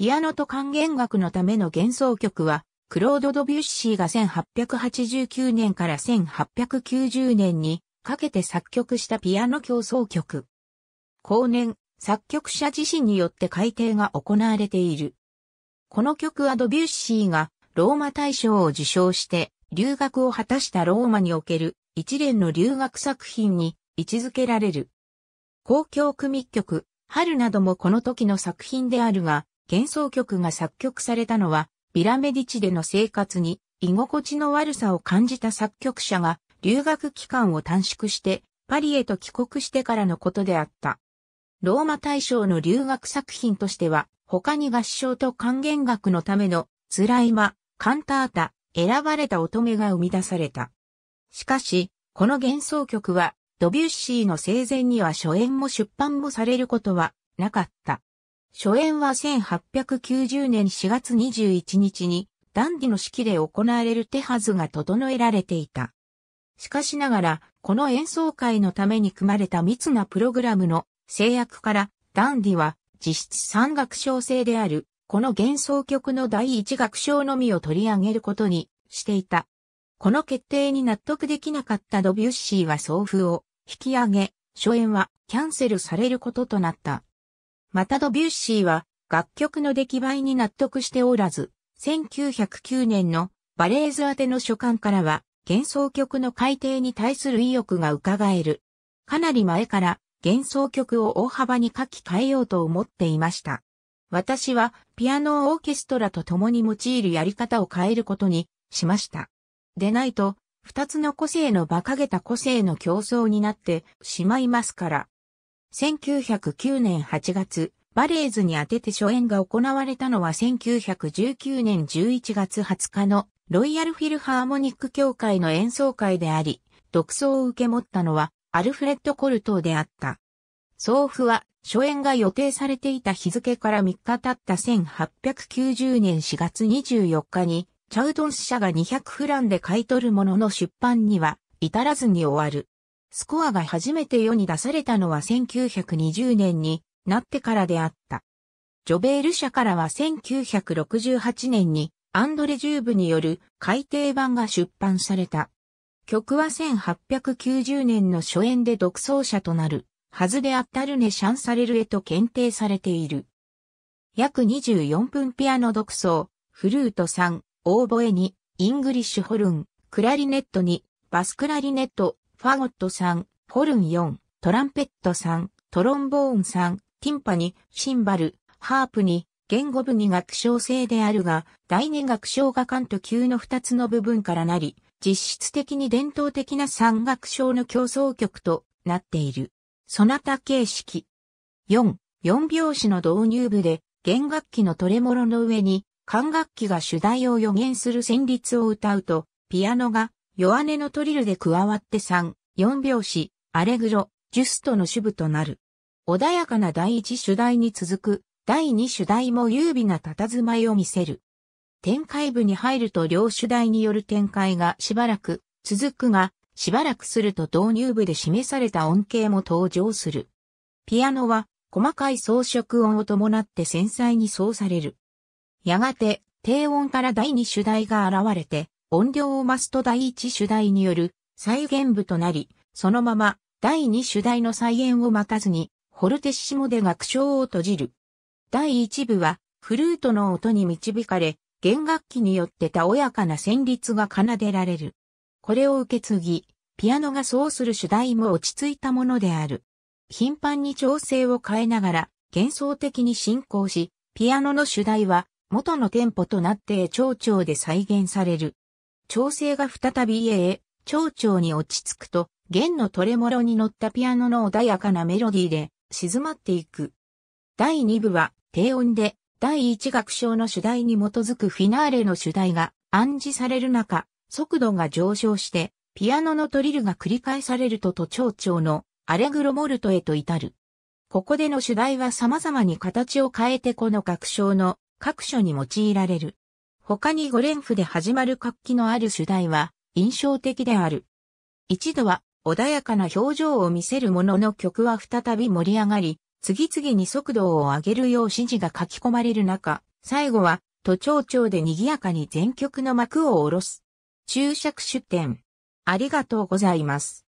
ピアノと管弦楽のための幻想曲は、クロード・ドビュッシーが1889年から1890年にかけて作曲したピアノ競争曲。後年、作曲者自身によって改訂が行われている。この曲はドビュッシーがローマ大賞を受賞して留学を果たしたローマにおける一連の留学作品に位置づけられる。公共組曲、春などもこの時の作品であるが、幻想曲が作曲されたのは、ビラメディチでの生活に居心地の悪さを感じた作曲者が留学期間を短縮してパリへと帰国してからのことであった。ローマ大賞の留学作品としては、他に合唱と還元楽のための辛い間、カンタータ、選ばれた乙女が生み出された。しかし、この幻想曲は、ドビュッシーの生前には初演も出版もされることはなかった。初演は1890年4月21日に、ダンディの式で行われる手はずが整えられていた。しかしながら、この演奏会のために組まれた密なプログラムの制約から、ダンディは実質三楽章制である、この幻想曲の第一楽章のみを取り上げることにしていた。この決定に納得できなかったドビュッシーは送付を引き上げ、初演はキャンセルされることとなった。またドビュッシーは楽曲の出来栄えに納得しておらず、1909年のバレーズ宛ての書簡からは幻想曲の改定に対する意欲が伺える。かなり前から幻想曲を大幅に書き換えようと思っていました。私はピアノオーケストラと共に用いるやり方を変えることにしました。でないと、二つの個性の馬鹿げた個性の競争になってしまいますから。1909年8月、バレーズに当てて初演が行われたのは1919年11月20日のロイヤルフィルハーモニック協会の演奏会であり、独奏を受け持ったのはアルフレッド・コルトーであった。総譜は初演が予定されていた日付から3日経った1890年4月24日にチャウドンス社が200フランで買い取るものの出版には至らずに終わる。スコアが初めて世に出されたのは1920年になってからであった。ジョベール社からは1968年にアンドレ・ジューブによる改訂版が出版された。曲は1890年の初演で独奏者となるはずであったルネ・シャンサレルへと検定されている。約24分ピアノ独奏、フルート3、オーボエにイングリッシュホルン、クラリネットにバスクラリネット、ファゴットさん、ホルン4、トランペットさん、トロンボーンさん、ティンパに、シンバル、ハープに、言語部に学章制であるが、第二学章が関と級の2つの部分からなり、実質的に伝統的な三学章の競争曲となっている。そなた形式。4、4拍子の導入部で、弦楽器のトレモロの上に、管楽器が主題を予言する旋律を歌うと、ピアノが弱音のトリルで加わって3、4拍子、アレグロ、ジュストの主部となる。穏やかな第一主題に続く、第二主題も優美な佇まいを見せる。展開部に入ると両主題による展開がしばらく続くが、しばらくすると導入部で示された音形も登場する。ピアノは細かい装飾音を伴って繊細に奏される。やがて低音から第二主題が現れて、音量を増すと第一主題による再現部となり、そのまま第二主題の再現を待たずに、ホルテッシモで楽章を閉じる。第一部は、フルートの音に導かれ、弦楽器によってたおやかな旋律が奏でられる。これを受け継ぎ、ピアノがそうする主題も落ち着いたものである。頻繁に調整を変えながら、幻想的に進行し、ピアノの主題は、元のテンポとなって長調で再現される。調整が再び家へ、蝶々に落ち着くと、弦のトレモロに乗ったピアノの穏やかなメロディーで静まっていく。第2部は低音で第1楽章の主題に基づくフィナーレの主題が暗示される中、速度が上昇して、ピアノのトリルが繰り返されるとと蝶々のアレグロモルトへと至る。ここでの主題は様々に形を変えてこの楽章の各所に用いられる。他に5連符で始まる活気のある主題は印象的である。一度は穏やかな表情を見せるものの曲は再び盛り上がり、次々に速度を上げるよう指示が書き込まれる中、最後は都庁長で賑やかに全曲の幕を下ろす。注釈出典。ありがとうございます。